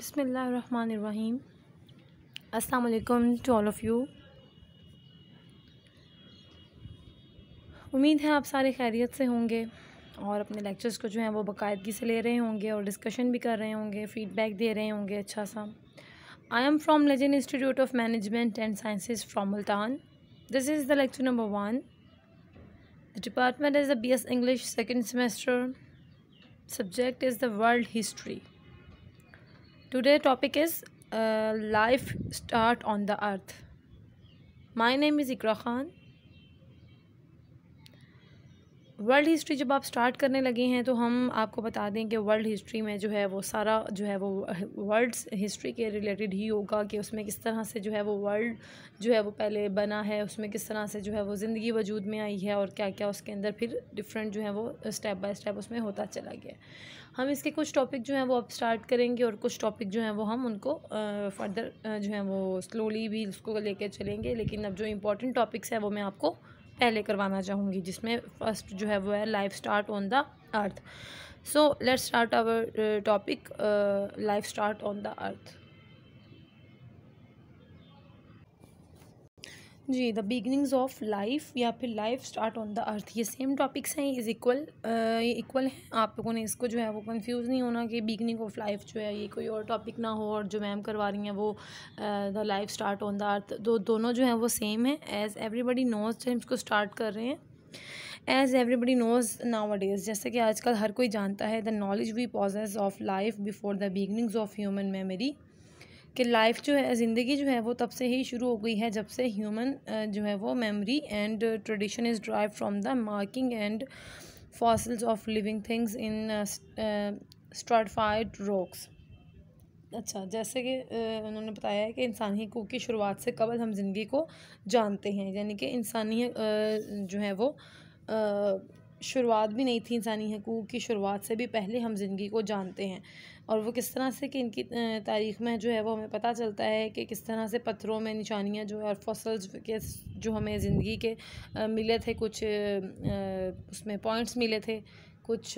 बिसमीम असलकम to all of you उम्मीद है आप सारे खैरियत से होंगे और अपने लेक्चर्स को जो है वो बाकायदगी से ले रहे होंगे और डिस्कशन भी कर रहे होंगे फ़ीडबैक दे रहे होंगे अच्छा सा I am from legend institute of management and sciences from Multan this is the lecture number one the department is the B S English second semester subject is the world history today topic is uh, life start on the earth my name is ikra khan world history जब आप start करने लगे हैं तो हम आपको बता दें कि वर्ल्ड हिस्ट्री में जो है वो सारा जो है वो वर्ल्ड हिस्ट्री के रिलेटेड ही होगा कि उसमें किस तरह से जो है वो वर्ल्ड जो है वो पहले बना है उसमें किस तरह से जो है वो ज़िंदगी वजूद में आई है और क्या क्या उसके अंदर फिर डिफरेंट जो है वो स्टेप बाय स्टेप उसमें होता चला गया हम इसके कुछ टॉपिक जो हैं वो अब स्टार्ट करेंगे और कुछ टॉपिक जो हैं वो हम उनको फर्दर जो है वो स्लोली भी उसको लेके चलेंगे लेकिन अब जो इम्पोर्टेंट टॉपिक्स हैं वो मैं आपको पहले करवाना चाहूँगी जिसमें फ़र्स्ट जो है वो है life start on the earth so let's start our topic life start on the earth जी द बिगनिंग्स ऑफ लाइफ या फिर life start on the earth ये सेम टॉपिक्स हैं इज़ इक्वल ये इक्वल है आप लोगों ने इसको जो है वो कंफ्यूज नहीं होना कि बिगनिंग ऑफ लाइफ जो है ये कोई और टॉपिक ना हो और जो मैम करवा रही हैं वो the life start on the earth दो दोनों जो है वो सेम है एज़ एवरीबडी नोज हम इसको स्टार्ट कर रहे हैं as everybody knows nowadays जैसे कि आजकल हर कोई जानता है the knowledge we possess of life before the beginnings of human memory कि लाइफ जो है ज़िंदगी जो है वो तब से ही शुरू हो गई है जब से ह्यूमन जो है वो memory and tradition is derived from the markings and fossils of living things in stratified rocks अच्छा जैसे कि उन्होंने बताया है कि इंसानी हकूक़ की शुरुआत से कबल हम ज़िंदगी को जानते हैं यानी कि इंसानी जो है वो शुरुआत भी नहीं थी इंसानी हकूक़ की शुरुआत से भी पहले हम ज़िंदगी को जानते हैं और वो किस तरह से कि इनकी तारीख़ में जो है वो हमें पता चलता है कि किस तरह से पत्थरों में निशानियाँ जो है और फसल्स के जो हमें ज़िंदगी के मिले थे कुछ उसमें पॉइंट्स मिले थे कुछ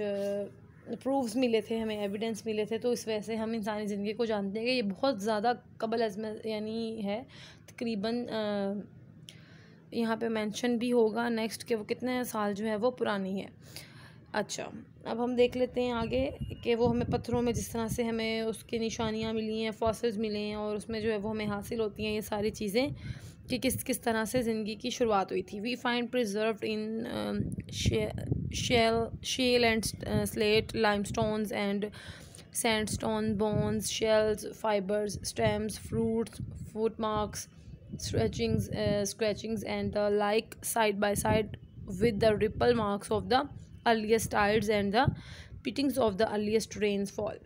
प्रूफ्स मिले थे हमें एविडेंस मिले थे तो इस वजह से हम इंसानी ज़िंदगी को जानते हैं कि ये बहुत ज़्यादा कबल अजम यानी है तकरीबन यहाँ पे मेंशन भी होगा नेक्स्ट के वो कितने साल जो है वो पुरानी है अच्छा अब हम देख लेते हैं आगे कि वो हमें पत्थरों में जिस तरह से हमें उसके निशानियाँ मिली हैं फॉसल्स मिले हैं और उसमें जो है वो हमें हासिल होती हैं ये सारी चीज़ें कि किस किस तरह से ज़िंदगी की शुरुआत हुई थी we find preserved in shale shale and slate limestones and sandstone bones shells fibres stems fruits footmarks stretchings scratchings and the like side by side with the ripple marks of the earliest tides and the pittings of the earliest rains fall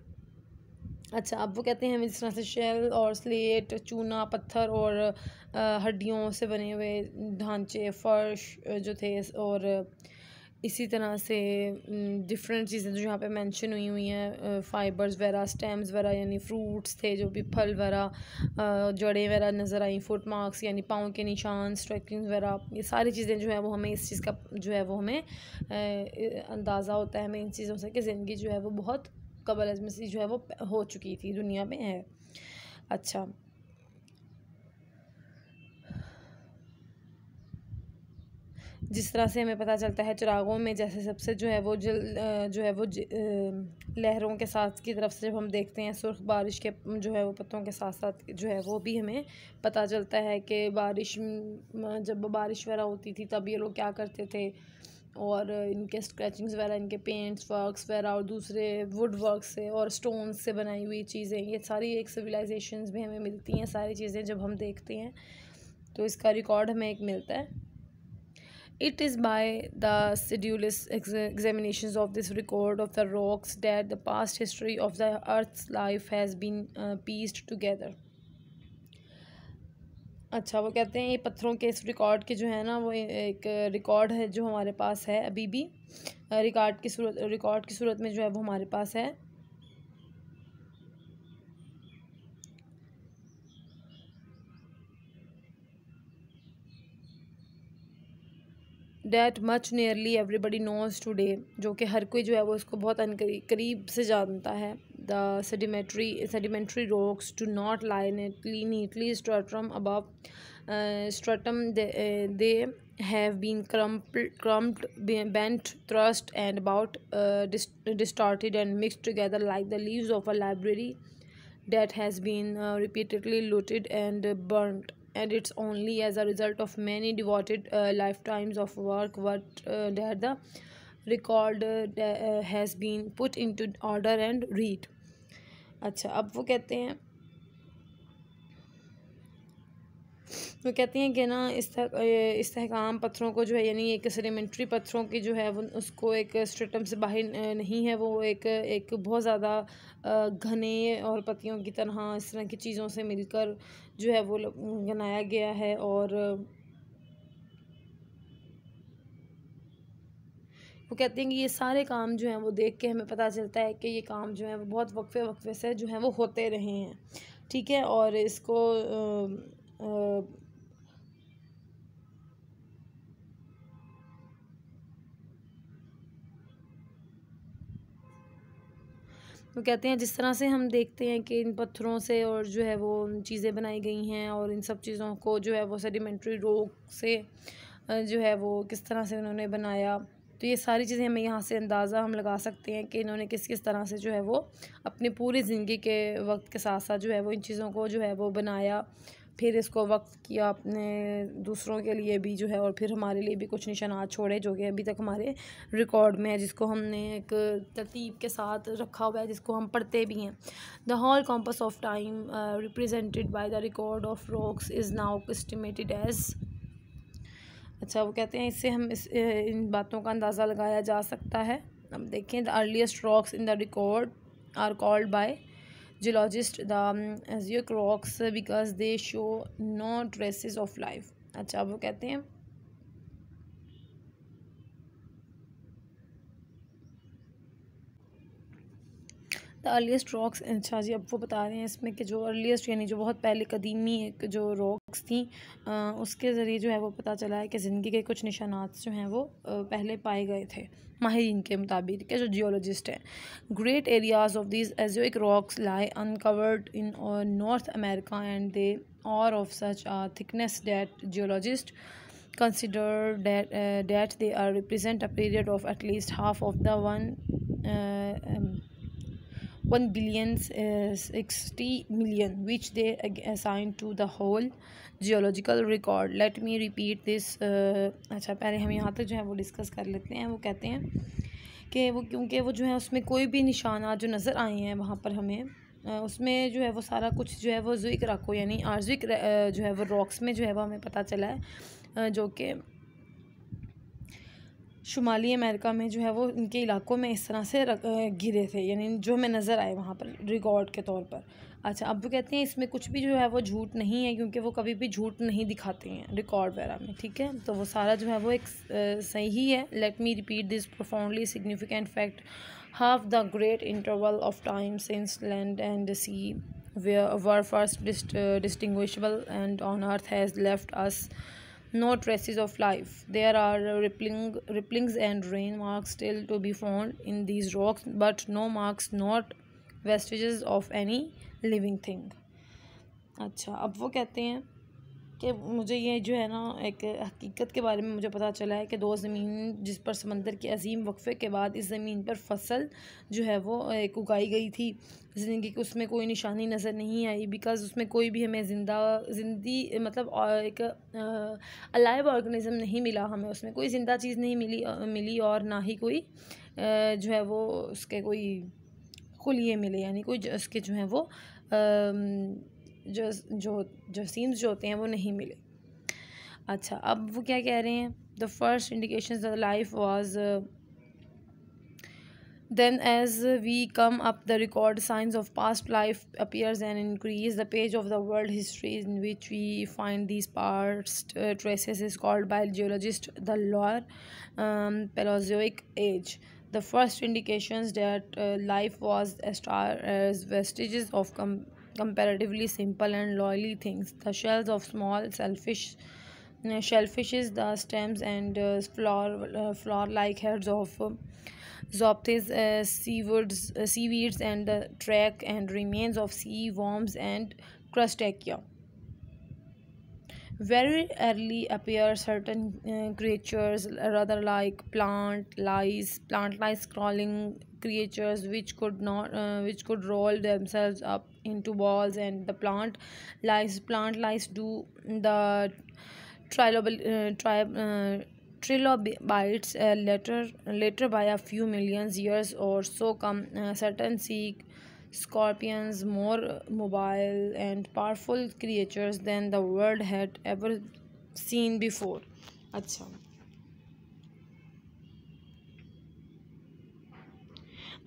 अच्छा अब वो कहते हैं जिस तरह से shell और slate चूना पत्थर और हड्डियों से बने हुए ढांचे फर्श जो थे और इसी तरह से डिफरेंट चीज़ें जो यहाँ पे मेंशन हुई हुई हैं फ़ाइबर्स वगैरह स्टेम्स वगैरह यानी फ्रूट्स थे जो भी फल वगैरह जड़ें वगैरह नज़र आई फुट मार्क्स यानी पाँव के निशान स्ट्रैकिंग वगैरह ये सारी चीज़ें जो है वो हमें इस चीज़ का जो है वो हमें अंदाज़ा होता है हमें इन चीज़ों से कि ज़िंदगी जो है वो बहुत कबल अजमसी जो है वो हो चुकी थी दुनिया में है अच्छा जिस तरह से हमें पता चलता है चिरागों में जैसे सबसे जो है वो जल जो है वो लहरों के साथ की तरफ से जब हम देखते हैं सुर्ख बारिश के जो है वो पत्तों के साथ साथ जो है वो भी हमें पता चलता है कि बारिश जब बारिश वगैरह होती थी तब ये लोग क्या करते थे और इनके स्क्रैचिंग्स वगैरह इनके पेंट्स वर्क्स वगैरह और दूसरे वुड वर्क से और स्टोन से बनाई हुई चीज़ें ये सारी एक सिविलाइजेशन भी हमें मिलती हैं सारी चीज़ें जब हम देखते हैं तो इसका रिकॉर्ड हमें एक मिलता है It is by the sedulous ex examinations of this record of the rocks that the past history of the earth's life has been uh, pieced together. अच्छा वो कहते हैं ये पत्थरों के इस रिकॉर्ड के जो है ना वो एक रिकॉर्ड है जो हमारे पास है अभी भी रिकॉर्ड की सूरत रिकॉर्ड की सूरत में जो है वो हमारे पास है that much nearly everybody knows today जो कि हर कोई जो है वो उसको बहुत करीब से जानता है the sedimentary sedimentary rocks do not lie neatly neatly stratum above stratum they have been crumpled bent thrust and about distorted and mixed together like the leaves of a library that has been repeatedly looted and burned and it's only as a result of many devoted uh, lifetimes of work what uh, the record uh, uh, has been put into order and read अच्छा अब वो कहते हैं वो कहती हैं कि ना इसकाम पत्थरों को जो है यानी एक सेडिमेंट्री पत्थरों की जो है वो उसको एक स्ट्रेटम से बाहर नहीं है वो एक एक बहुत ज़्यादा घने और पत्तियों की तरह इस तरह की चीज़ों से मिलकर जो है वो बनाया गया है और वो कहते हैं कि ये सारे काम जो हैं वो देख के हमें पता चलता है कि ये काम जो है वो बहुत वक्फे वक्फे से जो है वो होते रहे हैं ठीक है और इसको आ, आ, वो कहते हैं जिस तरह से हम देखते हैं कि इन पत्थरों से और जो है वो चीज़ें बनाई गई हैं और इन सब चीज़ों को जो है वो सेडिमेंट्री रोक से जो है वो किस तरह से उन्होंने बनाया तो ये सारी चीज़ें हमें यहाँ से अंदाज़ा हम लगा सकते हैं कि इन्होंने किस किस तरह से जो है वो अपनी पूरी ज़िंदगी के वक्त के साथ साथ जो है वो इन चीज़ों को जो है वो बनाया फिर इसको वक्त किया अपने दूसरों के लिए भी जो है और फिर हमारे लिए भी कुछ निशानात छोड़े जो कि अभी तक हमारे रिकॉर्ड में है जिसको हमने एक तरतीब के साथ रखा हुआ है जिसको हम पढ़ते भी हैं the whole compass of time represented by the record of rocks is now estimated as अच्छा वो कहते हैं इससे हम इस इन बातों का अंदाज़ा लगाया जा सकता है अब देखें the earliest rocks in the record are called by geologists the rocks because they show no traces of life अच्छा वो कहते हैं द अर्लीस्ट रॉक्स अच्छा जी अब वो बता रहे हैं इसमें कि जो अर्लीस्ट यानी जो बहुत पहले कदीमी एक जो रॉक्स थी आ, उसके ज़रिए जो है वो पता चला है कि ज़िंदगी के कुछ निशानात जो हैं वो पहले पाए गए थे माहरीन के मुताबिक के जो जियोलॉजिस्ट हैं ग्रेट एरियाज़ ऑफ दिस एक rocks lie uncovered in North America and they are of such a thickness that geologists consider that they are represent a period of at least half of the one uh, um, one billion sixty million which they assign to the whole geological record let me repeat this अच्छा पहले हम यहाँ तक जो है वो discuss कर लेते हैं वो कहते हैं कि वो क्योंकि वो जो है उसमें कोई भी निशाना जो नज़र आए हैं वहाँ पर हमें उसमें जो है वो सारा कुछ जो है वो जुक रखो यानी आर्जिक जो है वो रॉक्स में जो है वो हमें पता चला है जो कि शुमाली अमेरिका में जो है वो इनके इलाकों में इस तरह से गिरे थे यानी जो हमें नज़र आए वहाँ पर रिकॉर्ड के तौर पर अच्छा अब वो कहते हैं इसमें कुछ भी जो है वो झूठ नहीं है क्योंकि वो कभी भी झूठ नहीं दिखाते हैं रिकॉर्ड वगैरह में ठीक है तो वो सारा जो है वो एक सही है let me repeat this profoundly significant fact half the great interval of time since land and sea were first distinguishable and on earth has left us no traces of life. There are rippling, ripplings and rain marks still to be found in these rocks, but no marks, not vestiges of any living thing. अच्छा अब वो कहते हैं कि मुझे ये जो है ना एक हकीकत के बारे में मुझे पता चला है कि दो ज़मीन जिस पर समंदर के अजीम वक्फ़े के बाद इस ज़मीन पर फसल जो है वो एक उगाई गई थी ज़िंदगी की उसमें कोई निशानी नज़र नहीं आई बिकॉज़ उसमें कोई भी हमें ज़िंदा जिंदी मतलब एक अलाइव ऑर्गेनिज़म नहीं मिला हमें उसमें कोई ज़िंदा चीज़ नहीं मिली मिली और ना ही कोई जो है वो उसके कोई खुलिए मिले यानी कोई उसके जो है वो जो जो जो सीन्स जो होते हैं वो नहीं मिले अच्छा अब वो क्या कह रहे हैं the first indication the life was then as we come up the record signs of past life appears and increase the page of the world history in which we find this part traces is called by geologists the lower Palaeozoic age the first indication that life was एस्टार as vestiges of come comparatively simple and loyally things. The shells of small shellfish, uh, shellfishes, the stems and uh, flower, uh, flower-like heads of uh, uh, seaweeds, uh, seaweeds, and the track and remains of sea worms and crustacea. Very early appear certain uh, creatures, rather like plant lice, plant lice crawling creatures which could not, uh, which could roll themselves up into walls and the plant lice plant lice do the trilob uh, uh, trilobites uh, later later by a few millions years or so come uh, certain sea scorpions more mobile and powerful creatures than the world had ever seen before अच्छा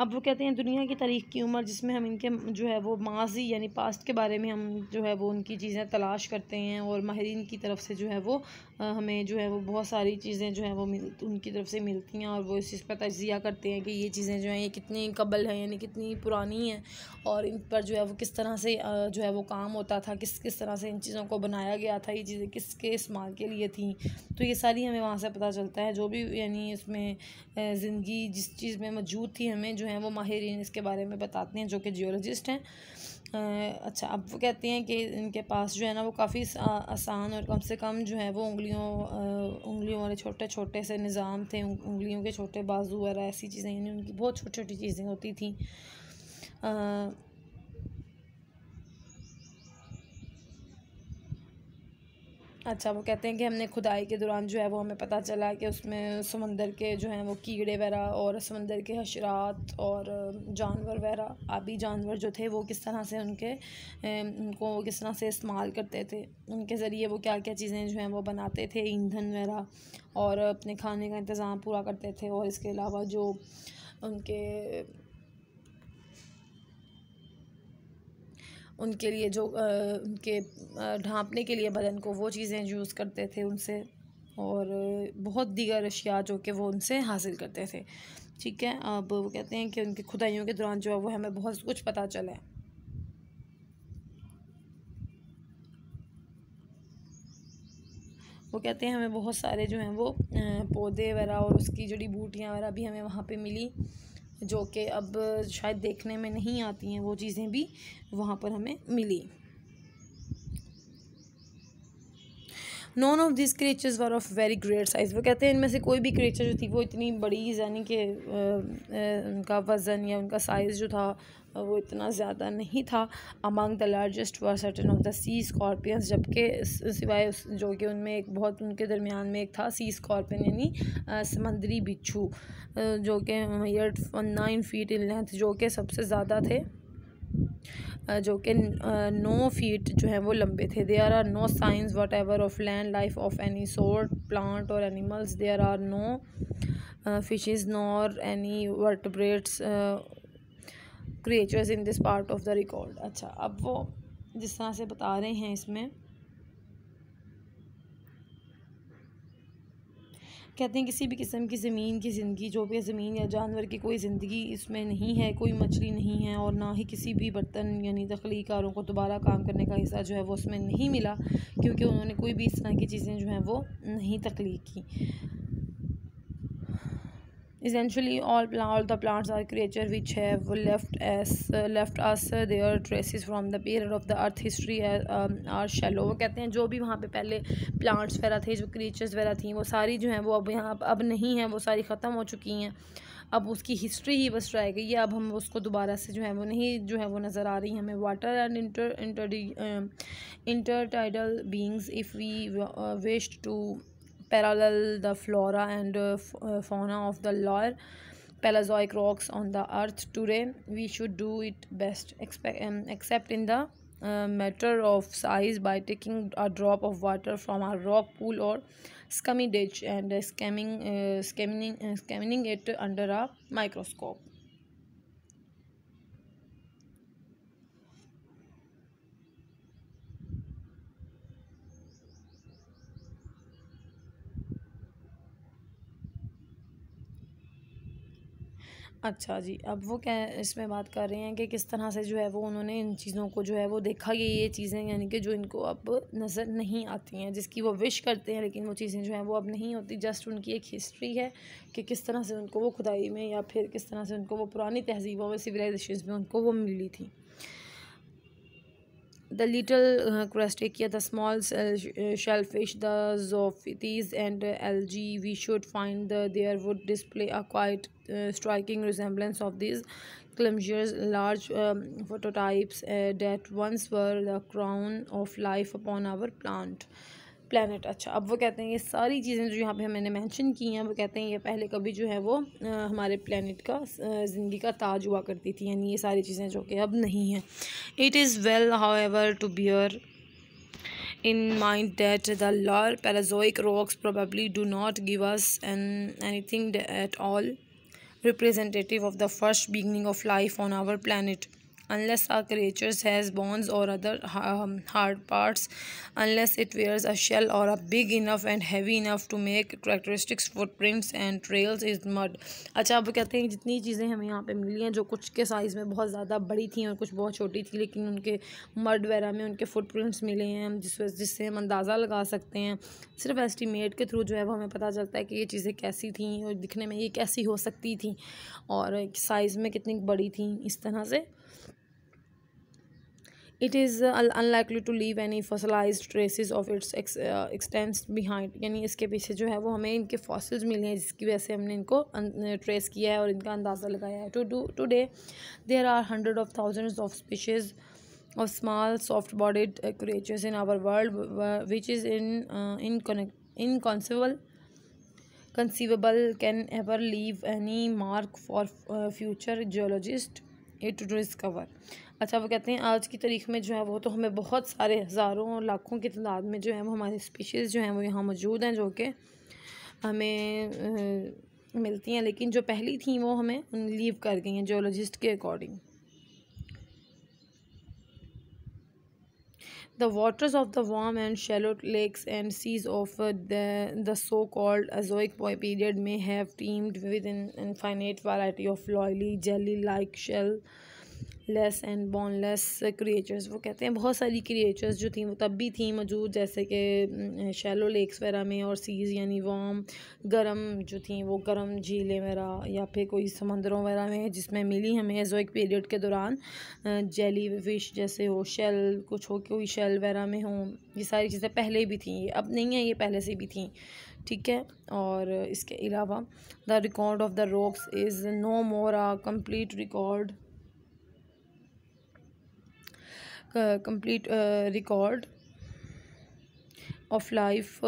अब वो कहते हैं दुनिया की तारीख की उम्र जिसमें हम इनके जो है वो माजी यानी पास्ट के बारे में हम जो है वो उनकी चीज़ें तलाश करते हैं और माहरीन की तरफ से जो है वो हमें जो है वो बहुत सारी चीज़ें जो है वो मिल उनकी तरफ से मिलती हैं और वो इस चीज़ पर तजिया करते हैं कि ये चीज़ें जो हैं ये कितनी कबल हैं यानी कितनी पुरानी हैं और इन पर जो है वो किस तरह से जो है वो काम होता था किस किस तरह से इन चीज़ों को बनाया गया था ये चीज़ें किसके इस्तेमाल के लिए थी तो ये सारी हमें वहाँ से पता चलता है जो भी यानी इसमें ज़िंदगी जिस चीज़ में मौजूद थी हमें जो हैं वो माहरीन इसके बारे में बताते हैं जो कि जियोलॉजिस्ट हैं अच्छा अब वो कहती हैं कि इनके पास जो है ना वो काफ़ी आसान और कम से कम जो है वो उंगलियों उंगलियों वाले छोटे छोटे से निज़ाम थे उंगलियों के छोटे बाजू वगैरह ऐसी चीज़ें यानी उनकी बहुत छोटी छोटी चीज़ें होती थी अच्छा वो कहते हैं कि हमने खुदाई के दौरान जो है वो हमें पता चला कि उसमें समंदर के जो हैं वो कीड़े वगैरह और समंदर के हशरात और जानवर वगैरह आबी जानवर जो थे वो किस तरह से उनके उनको किस तरह से इस्तेमाल करते थे उनके ज़रिए वो क्या क्या चीज़ें जो हैं वो बनाते थे ईंधन वगैरह और अपने खाने का इंतज़ाम पूरा करते थे और इसके अलावा जो उनके उनके लिए जो उनके ढाँपने के लिए बदन को वो चीज़ें यूज़ करते थे उनसे और बहुत दीगर अशिया जो कि वो उनसे हासिल करते थे ठीक है अब वो कहते हैं कि उनकी खुदाइयों के दौरान जो है वो हमें बहुत कुछ पता चला है वो कहते हैं हमें बहुत सारे जो हैं वो पौधे वगैरह और उसकी जड़ी बूटियाँ वगैरह भी हमें वहाँ पे मिली जो कि अब शायद देखने में नहीं आती हैं वो चीज़ें भी वहाँ पर हमें मिली none of this creatures were of very great size वो कहते हैं इनमें से कोई भी क्रिएचर जो थी वो इतनी बड़ी यानी कि उनका वज़न या उनका साइज़ जो था वो इतना ज़्यादा नहीं था among the largest were certain of the sea scorpions जबकि सिवाय जो कि उनमें एक बहुत उनके दरमियान में एक था सी स्कॉर्पियन यानी समंदरी बिच्छू जो कि नाइन फीट इन लेंथ जो कि सबसे ज़्यादा थे जो कि नौ फीट जो है वो लंबे थे they are are no signs whatever of land life of any sort plant or animals they are no no nor any vertebrates creatures in this part of the record अच्छा अब वो जिस तरह से बता रहे हैं इसमें कहते हैं किसी भी किस्म की ज़मीन की ज़िंदगी जो भी ज़मीन या जानवर की कोई ज़िंदगी इसमें नहीं है कोई मछली नहीं है और ना ही किसी भी बर्तन यानी तख्लीकारों को दोबारा काम करने का हिस्सा जो है वो उसमें नहीं मिला क्योंकि उन्होंने कोई भी इस तरह की चीज़ें जो हैं वो नहीं तख्लीक की Essentially, all, all the plants are creature which have left as uh, left us their traces from the period of the earth history uh, um, are shallow. वो कहते हैं जो भी वहाँ पे पहले plants वगैरह थे जो creatures वगैरह थी वो सारी जो हैं वो अब यहाँ अब नहीं हैं वो सारी ख़त्म हो चुकी हैं अब उसकी हिस्ट्री ही बस रह गई है अब हम उसको दोबारा से जो है वो नहीं जो है वो नज़र आ रही है हमें water and inter inter intertidal beings if we wish to parallel the flora and uh, uh, fauna of the lower Paleozoic rocks on the earth today. We should do it best, expect, um, except in the uh, matter of size by taking a drop of water from a rock pool or scummy ditch and uh, scamming, uh, scamming, uh, scamming it under a microscope. अच्छा जी अब वो क्या इसमें बात कर रहे हैं कि किस तरह से जो है वो उन्होंने इन चीज़ों को जो है वो देखा कि ये चीज़ें यानी कि जो इनको अब नज़र नहीं आती हैं जिसकी वो विश करते हैं लेकिन वो चीज़ें जो हैं वो अब नहीं होती जस्ट उनकी एक हिस्ट्री है कि किस तरह से उनको वो खुदाई में या फिर किस तरह से उनको वो पुरानी तहजीबों में सिविलाइजेशन में उनको वो मिली थी the little uh, crustacea the small uh, shellfish the zoophytes and uh, algae we should find the there would display a quite uh, striking resemblance of these clamshells large um, uh, that once were the crown of life upon our plant planet अच्छा अब वो कहते हैं ये सारी चीज़ें जो यहाँ पे मैंने मेंशन की हैं वो कहते हैं ये पहले कभी जो है वो आ, हमारे प्लानट का ज़िंदगी का ताज हुआ करती थी यानी ये सारी चीज़ें जो कि अब नहीं हैं it is well however to bear in mind that the lower Palaeozoic rocks probably do not give us an anything at all representative of the first beginning of life on our planet unless a creature has bones or other hard parts unless unless it wears a shell or a big enough and heavy enough to make characteristics footprints and trails is mud अच्छा अब कहते हैं जितनी चीज़ें हमें यहाँ पर मिली हैं जो कुछ के साइज़ में बहुत ज़्यादा बड़ी थी और कुछ बहुत छोटी थी लेकिन उनके मर्ड वगैरह में उनके फुट प्रिंट्स मिले हैं जिस जिससे हम अंदाज़ा लगा सकते हैं सिर्फ एस्टीमेट के थ्रू जो है वो हमें पता चलता है कि ये चीज़ें कैसी थी और दिखने में ये कैसी हो सकती थी और साइज़ में कितनी बड़ी थी इस तरह से it is unlikely to leave any fossilised traces of its existence behind यानी इसके पीछे जो है वो हमें इनके फॉसिल्स मिले हैं जिसकी वजह से हमने इनको ट्रेस अं, किया है और इनका अंदाज़ा लगाया है to do today there are hundred of thousand of species of small soft bodied creatures in our world which is in in incon inconceivable conceivable can ever leave any mark for uh, a to do discover अच्छा वो कहते हैं आज की तारीख में जो है वो तो हमें बहुत सारे हज़ारों और लाखों की तादाद में जो है वो हमारे स्पीशीज़ जो हैं वो यहाँ मौजूद हैं जो कि हमें मिलती हैं लेकिन जो पहली थी वो हमें लीव कर गई हैं जोलॉजिस्ट के according The waters of the warm and shallow lakes and seas of uh, the, the so-called Azoic period may have teemed with an infinite variety of loily jelly-like shell less and boneless creatures वो कहते हैं बहुत सारी creatures जो थी वो तब भी थी मौजूद जैसे कि शैलो लेक्स वगैरह में और सीज़ यानी वाम गर्म जो थी वो गर्म झीलें वगैरह या फिर कोई समंदरों वगैरह में जिसमें मिली हमें एक पीरियड के दौरान जेली फिश जैसे हो शेल कुछ हो कोई शेल वगैरह में हो ये सारी चीज़ें पहले भी थी अब नहीं है ये पहले से भी थी ठीक है और इसके अलावा the record of the rocks is no more a complete record complete record of life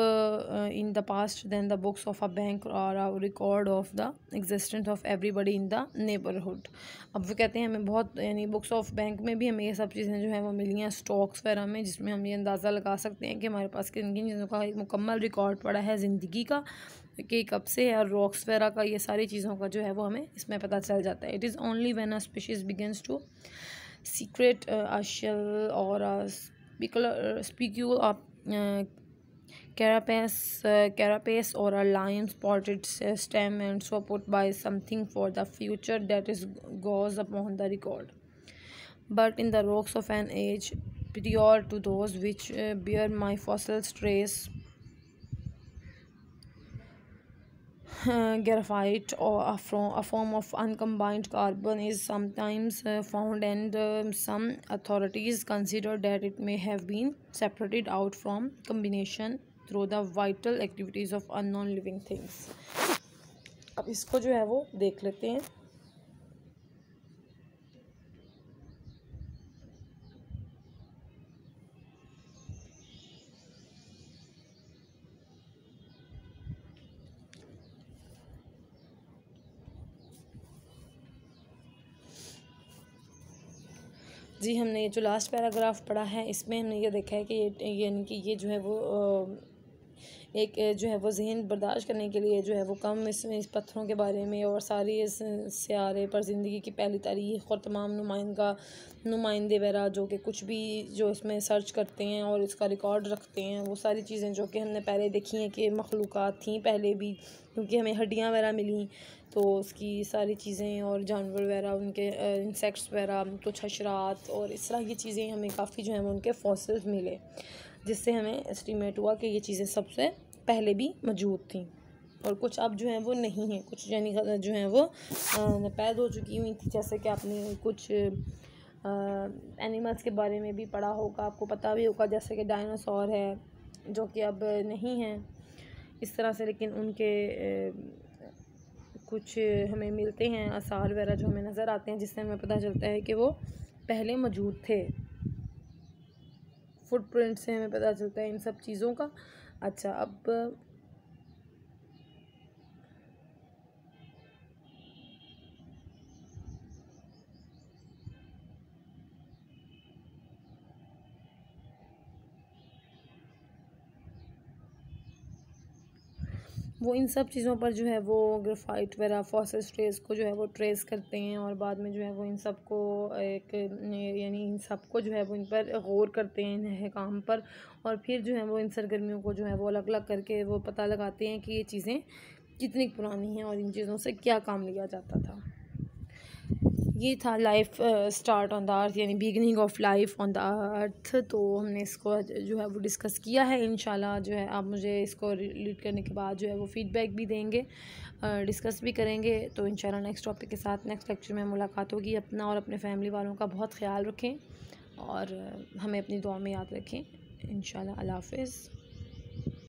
in the past than the books of a bank और record of the record of everybody in the neighbourhood अब वो कहते हैं हमें बहुत यानी books of bank में भी हमें ये सब चीज़ें जो है वो मिली हैं स्टॉक्स वगैरह में जिसमें हम ये अंदाज़ा लगा सकते हैं कि हमारे पास किन किन चीज़ों का एक मुकम्मल रिकॉर्ड पड़ा है ज़िंदगी का कि कब से और रॉक्स वगैरह का ये सारी चीज़ों का जो है वो हमें इसमें पता चल जाता है it is only when a species begins to secret uh, shell or a spicule or carapace uh, carapace or a lion spotted stem and support by something for the future that is goes upon the record but in the rocks of an age prior to those which uh, bear my fossil trace graphite or a form, a form of uncombined carbon is sometimes found and some authorities consider that it may have been separated out from combination through the vital activities of unknown living things अब इसको जो है वो देख लेते हैं जी हमने ये जो लास्ट पैराग्राफ पढ़ा है इसमें हमने ये देखा है कि ये यानी कि ये जो है वो एक जो है वो जहन बर्दाश्त करने के लिए जो है वो कम इसमें इस पत्थरों के बारे में और सारी इस सियारे पर ज़िंदगी की पहली तारीख और तमाम नुमाइंदा नुमाइंदे वगैरह जो कि कुछ भी जो इसमें सर्च करते हैं और इसका रिकॉर्ड रखते हैं वो सारी चीज़ें जो कि हमने पहले देखी हैं कि मखलूक थी पहले भी क्योंकि हमें हड्डियाँ वगैरह मिली तो उसकी सारी चीज़ें और जानवर वगैरह उनके इंसेक्ट्स वगैरह कुछ हशरात और इस तरह की चीज़ें हमें काफ़ी जो है उनके फॉसल्स मिले जिससे हमें एस्टीमेट हुआ कि ये चीज़ें सबसे पहले भी मौजूद थी और कुछ अब जो हैं वो नहीं हैं कुछ यानी जो हैं वो पैद हो चुकी हुई थी जैसे कि आपने कुछ एनिमल्स के बारे में भी पढ़ा होगा आपको पता भी होगा जैसे कि डायनासोर है जो कि अब नहीं है इस तरह से लेकिन उनके कुछ हमें मिलते हैं आसार वगैरह जो हमें नज़र आते हैं जिससे हमें पता चलता है कि वो पहले मौजूद थे फुटप्रिंट से हमें पता चलता है इन सब चीज़ों का अच्छा अब वो इन सब चीज़ों पर जो है वो ग्रेफाइट वगैरह फॉसल ट्रेस को जो है वो ट्रेस करते हैं और बाद में जो है वो इन सब को एक यानी इन सब को जो है वो इन पर गौर करते हैं इन काम पर और फिर जो है वो इन सरगर्मियों को जो है वो अलग अलग करके वो पता लगाते हैं कि ये चीज़ें कितनी पुरानी हैं और इन चीज़ों से क्या काम लिया जाता था ये था life start on the earth यानी beginning of life on the earth तो हमने इसको जो है वो डिस्कस किया है इन जो है आप मुझे इसको रीड करने के बाद जो है वो फीडबैक भी देंगे डिस्कस भी करेंगे तो इन नेक्स्ट टॉपिक के साथ नेक्स्ट लेक्चर में मुलाकात होगी अपना और अपने फैमिली वालों का बहुत ख्याल रखें और हमें अपनी दुआ में याद रखें इन अल्लाह हाफिज़